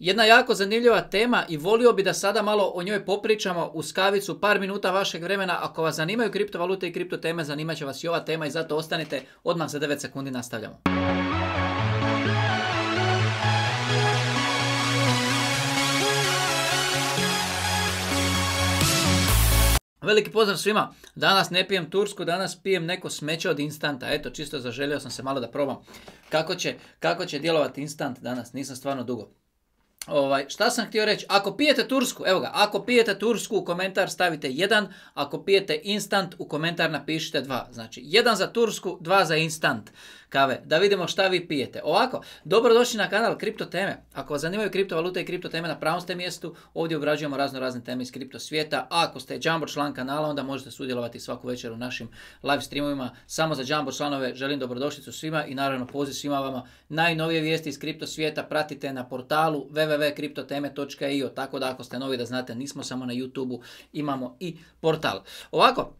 Jedna jako zanimljiva tema i volio bi da sada malo o njoj popričamo u skavicu, par minuta vašeg vremena. Ako vas zanimaju kriptovalute i kripto teme, zanimat će vas i ova tema i zato ostanite. Odmah za 9 sekundi nastavljamo. Veliki pozdrav svima. Danas ne pijem tursku, danas pijem neko smeće od instanta. Eto, čisto zaželio sam se malo da probam. Kako će, kako će djelovati instant danas? Nisam stvarno dugo. Ovaj, šta sam htio reći? Ako pijete Tursku, evo ga, ako pijete Tursku u komentar stavite 1, ako pijete Instant u komentar napišite dva. Znači, jedan za Tursku, 2 za Instant kave, da vidimo šta vi pijete. Ovako, dobrodošli na kanal Kripto Teme. Ako vas zanimaju kriptovalute i kripto teme na pravom ste mjestu, ovdje obrađujemo razno razne teme iz kripto svijeta. A ako ste Jumbo član kanala, onda možete sudjelovati svaku večer u našim live streamovima. Samo za Jumbo članove želim dobrodošlicu svima i naravno poziv svima vama. Najnovije vijesti iz kripto svijeta pratite na portalu www.kriptoteme.io, tako da ako ste novi da znate, nismo samo na YouTube, imamo i portal. Ovako,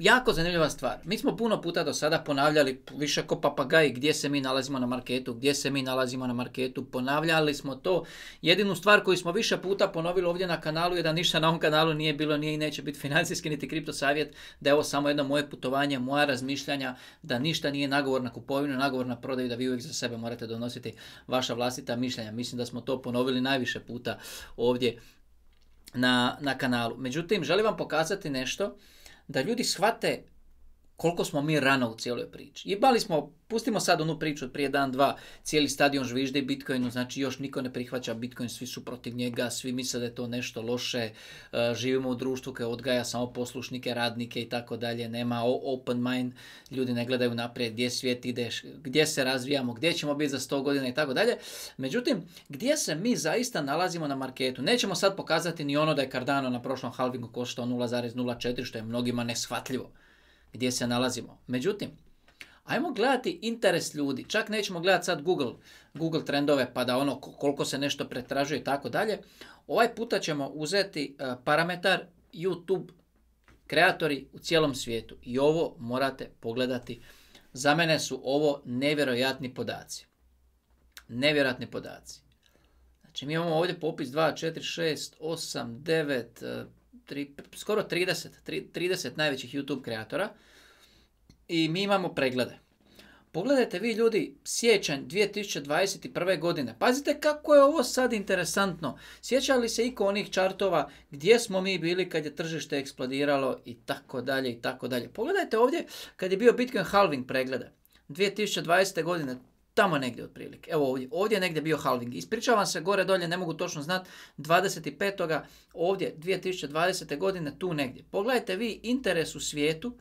jako zanimljiva stvar. Mi smo puno puta do sada ponavljali više ko papagaj gdje se mi nalazimo na marketu, gdje se mi nalazimo na marketu. Ponavljali smo to. Jedinu stvar koju smo više puta ponovili ovdje na kanalu je da ništa na ovom kanalu nije bilo, nije i neće biti financijski niti kripto savjet, da je ovo samo jedno moje putovanje, moja razmišljanja, da ništa nije nagovor na kupovinu, nagovor na prodaju, da vi uvijek za sebe morate donositi vaša vlastita mišljenja. Mislim da smo to ponovili najviše puta ovdje na, na kanalu. Međutim, želim vam pokazati nešto da ljudi shvate koliko smo mi rano u cijeloj priči. Jebali smo, pustimo sad onu priču od prije dan, dva, cijeli stadion žvižde Bitcoinu, znači još niko ne prihvaća Bitcoin, svi su protiv njega, svi misle da je to nešto loše, e, živimo u društvu koje odgaja samo poslušnike, radnike i tako dalje, nema open mind, ljudi ne gledaju naprijed gdje svijet ide, gdje se razvijamo, gdje ćemo biti za 100 godina i tako dalje. Međutim, gdje se mi zaista nalazimo na marketu? Nećemo sad pokazati ni ono da je Cardano na prošlom halvingu koštao 0,04 što je mnogima neshvatljivo gdje se nalazimo. Međutim, ajmo gledati interes ljudi. Čak nećemo gledati sad Google, Google trendove pa da ono koliko se nešto pretražuje i tako dalje. Ovaj puta ćemo uzeti e, parametar YouTube kreatori u cijelom svijetu. I ovo morate pogledati. Za mene su ovo nevjerojatni podaci. Nevjerojatni podaci. Znači mi imamo ovdje popis 2, 4, 6, 8, 9, skoro 30, 30 najvećih YouTube kreatora i mi imamo preglede. Pogledajte vi ljudi sjećanj 2021. godine. Pazite kako je ovo sad interesantno. Sjeća li se iko onih čartova gdje smo mi bili kad je tržište eksplodiralo i tako dalje i tako dalje. Pogledajte ovdje kad je bio Bitcoin halving preglede. 2020. godine Tamo negdje otprilike. Evo ovdje, ovdje je negdje bio halving. Ispričavam se gore dolje, ne mogu točno znati 25. ovdje 2020. godine tu negdje. Pogledajte vi interes u svijetu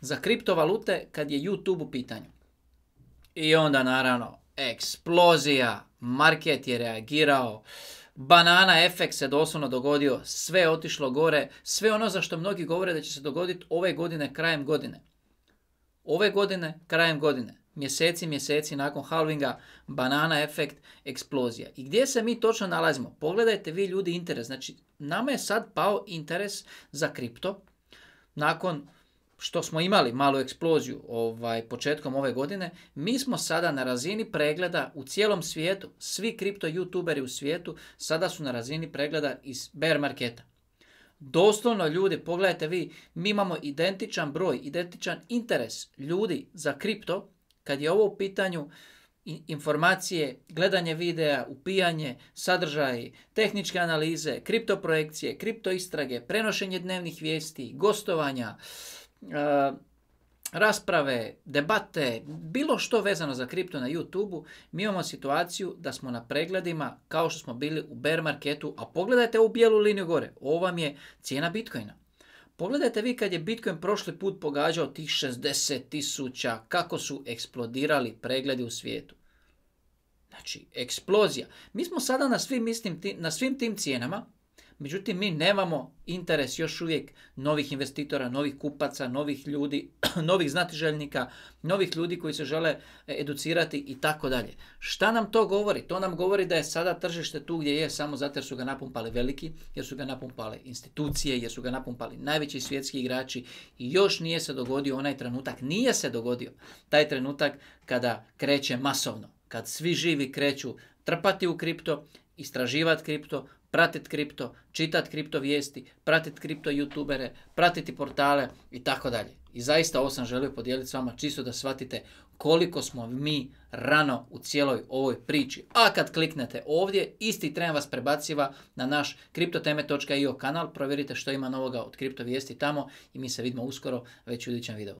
za kriptovalute kad je YouTube u pitanju. I onda naravno eksplozija, market je reagirao, banana efekt se doslovno dogodio, sve je otišlo gore, sve ono za što mnogi govore da će se dogoditi ove godine krajem godine. Ove godine krajem godine mjeseci, mjeseci nakon halvinga, banana efekt, eksplozija. I gdje se mi točno nalazimo? Pogledajte vi ljudi interes. Znači, nama je sad pao interes za kripto nakon što smo imali malu eksploziju ovaj, početkom ove godine, mi smo sada na razini pregleda u cijelom svijetu, svi kripto youtuberi u svijetu sada su na razini pregleda iz bear marketa. Doslovno ljudi, pogledajte vi, mi imamo identičan broj, identičan interes ljudi za kripto kad je ovo u pitanju informacije, gledanje videa, upijanje, sadržaji, tehničke analize, kriptoprojekcije, kriptoistrage, prenošenje dnevnih vijesti, gostovanja, rasprave, debate, bilo što vezano za kripto na YouTube-u, mi imamo situaciju da smo na pregledima kao što smo bili u bear marketu, a pogledajte ovu bijelu liniju gore, ovo vam je cijena Bitcoina. Pogledajte vi kad je Bitcoin prošli put pogađao tih 60 tisuća, kako su eksplodirali pregledi u svijetu. Znači, eksplozija. Mi smo sada na svim, na svim tim cijenama Međutim, mi nemamo interes još uvijek novih investitora, novih kupaca, novih ljudi, novih znatiželjnika, novih ljudi koji se žele e, educirati i tako dalje. Šta nam to govori? To nam govori da je sada tržište tu gdje je samo zato jer su ga napumpali veliki, jer su ga napumpale institucije, jer su ga napumpali najveći svjetski igrači i još nije se dogodio onaj trenutak, nije se dogodio taj trenutak kada kreće masovno, kad svi živi kreću trpati u kripto, istraživati kripto, pratiti kripto, čitati kripto vijesti, pratiti kripto youtubere, pratiti portale i tako dalje. I zaista ovo sam želio podijeliti s vama čisto da shvatite koliko smo mi rano u cijeloj ovoj priči. A kad kliknete ovdje, isti tren vas prebaciva na naš kriptoteme.io kanal, provjerite što ima novoga od vijesti tamo i mi se vidimo uskoro već u idućem videu.